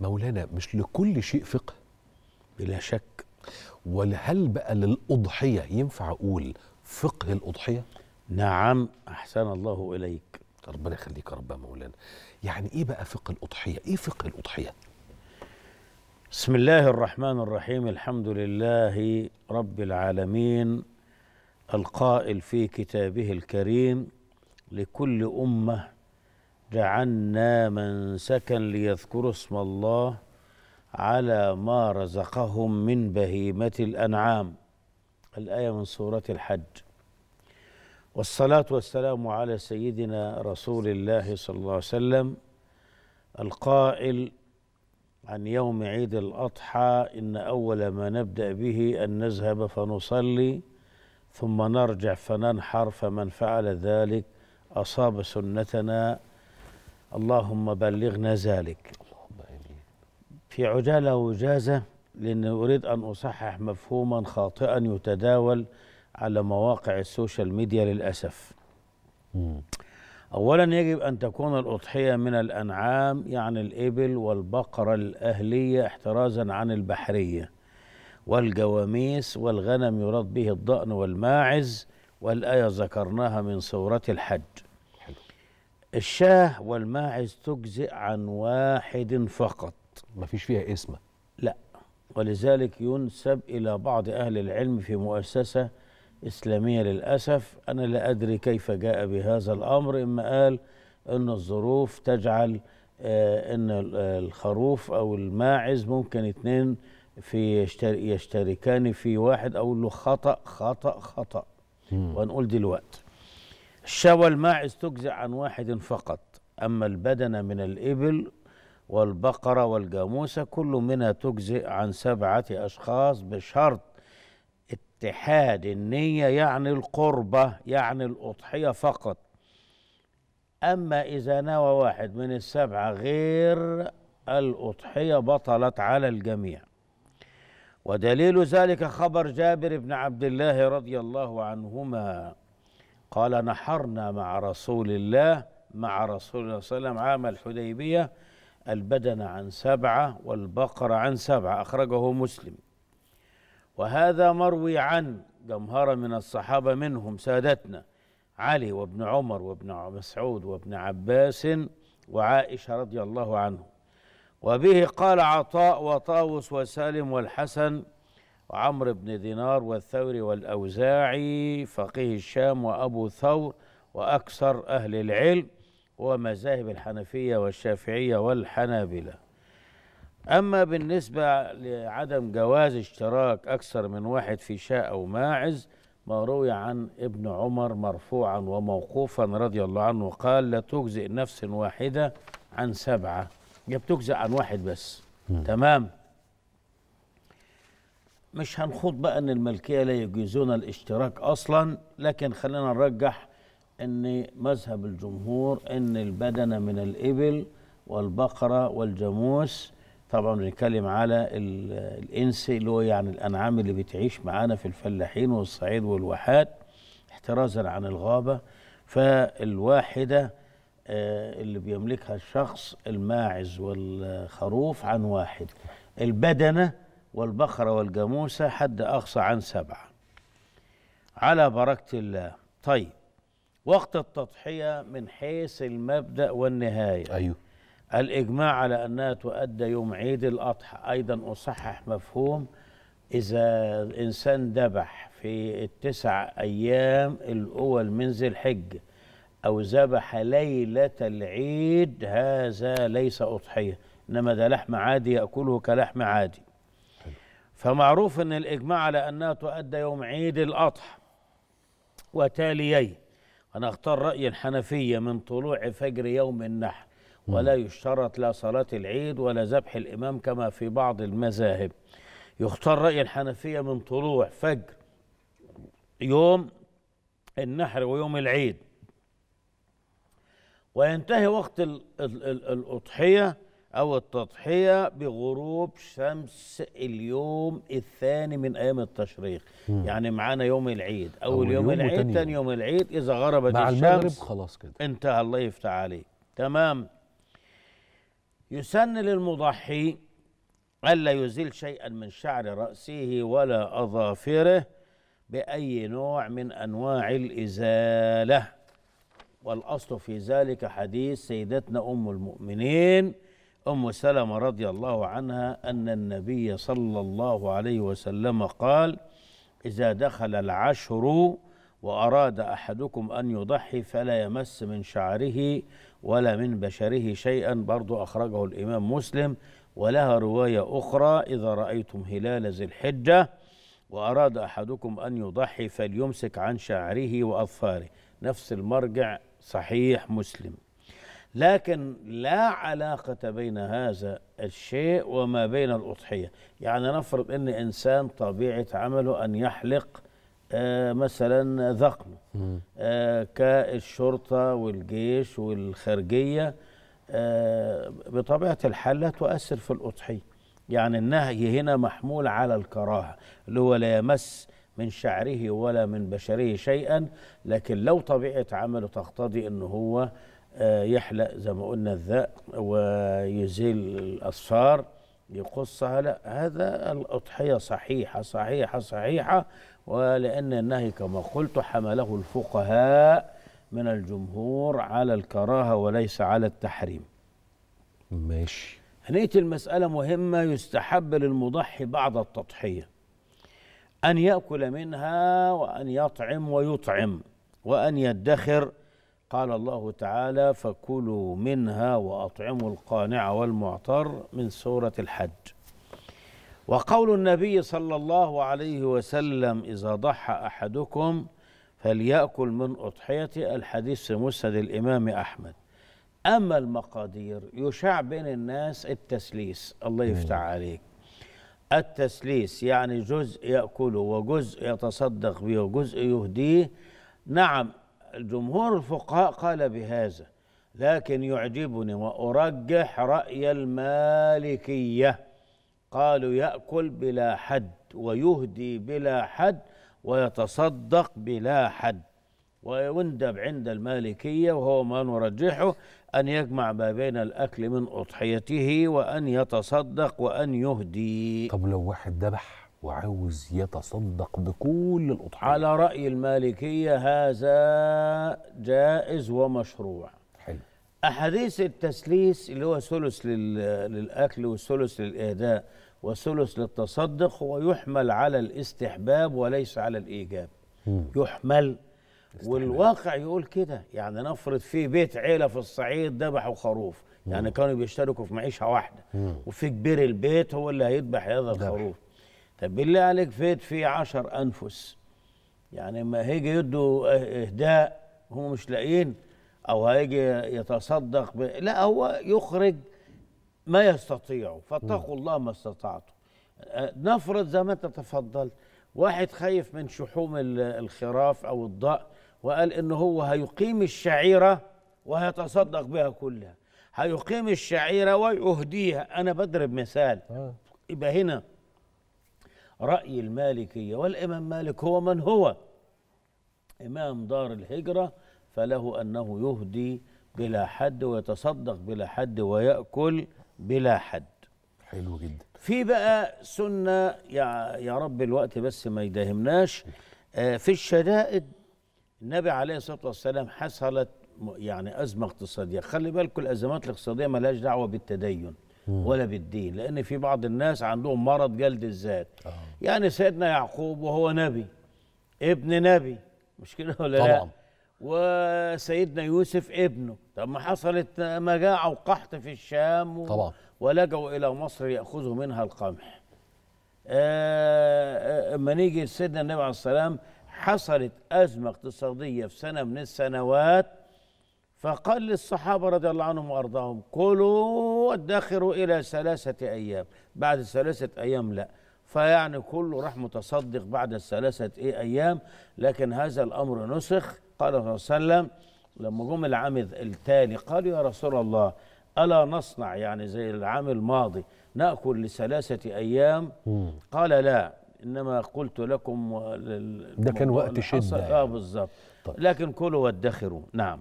مولانا مش لكل شيء فقه بلا شك وهل بقى للأضحية ينفع أقول فقه الأضحية؟ نعم أحسن الله إليك ربنا يخليك يا رب يا مولانا يعني إيه بقى فقه الأضحية؟ إيه فقه الأضحية؟ بسم الله الرحمن الرحيم الحمد لله رب العالمين القائل في كتابه الكريم لكل أمة جعلنا منسكا ليذكروا اسم الله على ما رزقهم من بهيمة الأنعام الآية من سورة الحج والصلاة والسلام على سيدنا رسول الله صلى الله عليه وسلم القائل عن يوم عيد الأضحى إن أول ما نبدأ به أن نذهب فنصلي ثم نرجع فننحر فمن فعل ذلك أصاب سنتنا اللهم بلغنا ذلك في عجالة وجازة لأن أريد أن أصحح مفهوما خاطئا يتداول على مواقع السوشيال ميديا للأسف أولا يجب أن تكون الأضحية من الأنعام يعني الإبل والبقرة الأهلية احترازا عن البحرية والجواميس والغنم يراد به الضأن والماعز والآية ذكرناها من سورة الحج الشاه والماعز تجزئ عن واحد فقط مفيش فيها اسم لا ولذلك ينسب إلى بعض أهل العلم في مؤسسة إسلامية للأسف أنا لا أدري كيف جاء بهذا الأمر إما قال أن الظروف تجعل آه، أن الخروف أو الماعز ممكن اثنين في يشتركان في واحد أو له خطأ خطأ خطأ ونقول دلوقتي الشوى الماعز تجزئ عن واحد فقط أما البدن من الإبل والبقرة والجاموسة كل منها تجزئ عن سبعة أشخاص بشرط اتحاد النية يعني القربة يعني الأضحية فقط أما إذا نوى واحد من السبعة غير الأضحية بطلت على الجميع ودليل ذلك خبر جابر بن عبد الله رضي الله عنهما قال نحرنا مع رسول الله مع رسول الله صلى الله عليه وسلم عام الحديبية البدن عن سبعة والبقر عن سبعة أخرجه مسلم وهذا مروي عن جمهرة من الصحابة منهم سادتنا علي وابن عمر وابن مسعود وابن عباس وعائشة رضي الله عنه وبه قال عطاء وطاوس وسالم والحسن وعمرو بن دينار والثوري والأوزاعي فقيه الشام وأبو ثور وأكثر أهل العلم ومذاهب الحنفية والشافعية والحنابلة أما بالنسبة لعدم جواز اشتراك أكثر من واحد في شاء أو ماعز ما روي عن ابن عمر مرفوعا وموقوفا رضي الله عنه قال لا تجزئ نفس واحدة عن سبعة يا بتجزئ عن واحد بس م. تمام مش هنخوض بقى ان الملكيه لا يجوزون الاشتراك اصلا لكن خلينا نرجح ان مذهب الجمهور ان البدنه من الابل والبقره والجاموس طبعا بنتكلم على الانس اللي هو يعني الانعام اللي بتعيش معانا في الفلاحين والصعيد والواحات احترازا عن الغابه فالواحده آه، اللي بيملكها الشخص الماعز والخروف عن واحد البدنه والبقرة والجاموسة حد أقصى عن سبعة على بركة الله طيب وقت التضحية من حيث المبدأ والنهاية أيوه الإجماع على أنها تؤدى يوم عيد الأضحى أيضا أصحح مفهوم إذا إنسان ذبح في التسع أيام الأول من ذي الحجة أو ذبح ليلة العيد هذا ليس أضحية إنما ده لحم عادي يأكله كلحم عادي فمعروف ان الاجماع على انها تؤدى يوم عيد الاضحى وتاليه انا اختار راي الحنفيه من طلوع فجر يوم النحر ولا يشترط لا صلاه العيد ولا ذبح الامام كما في بعض المذاهب يختار راي الحنفيه من طلوع فجر يوم النحر ويوم العيد وينتهي وقت الأضحية أو التضحية بغروب شمس اليوم الثاني من أيام التشريق مم. يعني معانا يوم العيد أول يوم, يوم العيد ثاني يوم. يوم العيد إذا غربت الشمس مع المغرب خلاص كده انتهى الله يفتح عليه تمام يسن للمضحي ألا يزيل شيئا من شعر رأسه ولا أظافره بأي نوع من أنواع الإزالة والأصل في ذلك حديث سيدتنا أم المؤمنين ام سلمه رضي الله عنها ان النبي صلى الله عليه وسلم قال اذا دخل العشر واراد احدكم ان يضحي فلا يمس من شعره ولا من بشره شيئا برضو اخرجه الامام مسلم ولها روايه اخرى اذا رايتم هلال ذي الحجه واراد احدكم ان يضحي فليمسك عن شعره واظفاره نفس المرجع صحيح مسلم لكن لا علاقة بين هذا الشيء وما بين الأضحية يعني نفرض أن إنسان طبيعة عمله أن يحلق آه مثلا ذقنه آه كالشرطة والجيش والخارجية آه بطبيعة الحال لا تؤثر في الأضحية يعني النهي هنا محمول على الكراهة اللي هو لا يمس من شعره ولا من بشره شيئا لكن لو طبيعة عمله تقتضي أنه هو يحلق زي ما قلنا الذاء ويزيل الأصفار يقصها لا هذا الأضحية صحيحة صحيحة صحيحة ولأن النهي كما قلت حمله الفقهاء من الجمهور على الكراهة وليس على التحريم ماشي هنيت المسألة مهمة يستحب للمضحي بعض التضحية أن يأكل منها وأن يطعم ويطعم وأن يدخر قال الله تعالى فكلوا منها وأطعموا القانع والمعتر من سورة الحج وقول النبي صلى الله عليه وسلم إذا ضحى أحدكم فليأكل من أضحية الحديث في مسند الإمام أحمد أما المقادير يشاع بين الناس التسليس الله يفتح عليك التسليس يعني جزء يأكله وجزء يتصدق به وجزء يهديه نعم جمهور الفقهاء قال بهذا لكن يعجبني وارجح راي المالكيه قالوا ياكل بلا حد ويهدي بلا حد ويتصدق بلا حد ويندب عند المالكيه وهو ما نرجحه ان يجمع ما بين الاكل من اضحيته وان يتصدق وان يهدي طب لو واحد ذبح وعاوز يتصدق بكل الأطعمة على رأي المالكية هذا جائز ومشروع حلو أحاديث التسليس اللي هو ثلث للأكل والثلث للإهداء وثلث للتصدق هو يحمل على الاستحباب وليس على الإيجاب مم. يحمل استحباب. والواقع يقول كده يعني نفرض في بيت عيلة في الصعيد ذبحوا خروف يعني مم. كانوا بيشتركوا في معيشة واحدة مم. وفي كبير البيت هو اللي هيذبح هذا الخروف طب بالله عليك فات في عشر أنفس يعني ما هيجي يدوا إهداء هم مش لاقيين أو هيجي يتصدق ب... لا هو يخرج ما يستطيعه فاتقوا الله ما استطعتم نفرض زي ما أنت تفضلت واحد خايف من شحوم الخراف أو الضأن وقال إن هو هيقيم الشعيرة وهيتصدق بها كلها هيقيم الشعيرة ويهديها أنا بضرب مثال آه. يبقى هنا رأي المالكية والإمام مالك هو من هو إمام دار الهجرة فله أنه يهدي بلا حد ويتصدق بلا حد ويأكل بلا حد حلو جدا في بقى سنة يا, يا رب الوقت بس ما يداهمناش آه، في الشدائد النبي عليه الصلاة والسلام حصلت يعني أزمة اقتصادية خلي بالكم الأزمات الاقتصادية ملهاش دعوة بالتدين ولا بالدين لأن في بعض الناس عندهم مرض جلد الذات آه. يعني سيدنا يعقوب وهو نبي ابن نبي مش كده ولا طبعا. لا وسيدنا يوسف ابنه طب ما حصلت مجاعة وقحط في الشام و... طبعا ولجوا إلى مصر يأخذوا منها القمح اما آه، آه، نيجي لسيدنا النبي عليه الصلاه والسلام حصلت أزمة اقتصادية في سنة من السنوات فقال للصحابة رضي الله عنهم وأرضاهم كلوا وادخروا إلى ثلاثة أيام بعد ثلاثة أيام لا فيعني كله راح متصدق بعد الثلاثة إيه أيام لكن هذا الأمر نسخ قال صلى الله عليه وسلم لما جم العام التالي قالوا يا رسول الله ألا نصنع يعني زي العام الماضي نأكل لثلاثة أيام قال لا إنما قلت لكم ده كان وقت شدة آه يعني. بالظبط طيب. لكن كلوا وادخروا نعم